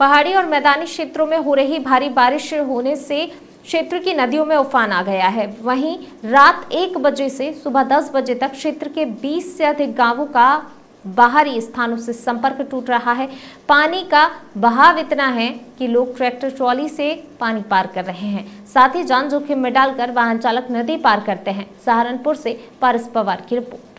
पहाड़ी और मैदानी क्षेत्रों में हो रही भारी बारिश होने से क्षेत्र की नदियों में उफान आ गया है वहीं रात एक बजे से सुबह दस बजे तक क्षेत्र के बीस से अधिक गांवों का बाहरी स्थानों से संपर्क टूट रहा है पानी का बहाव इतना है कि लोग ट्रैक्टर ट्रॉली से पानी पार कर रहे हैं साथ ही जान जोखिम में डालकर वाहन चालक नदी पार करते हैं सहारनपुर से पारस पवार की रिपोर्ट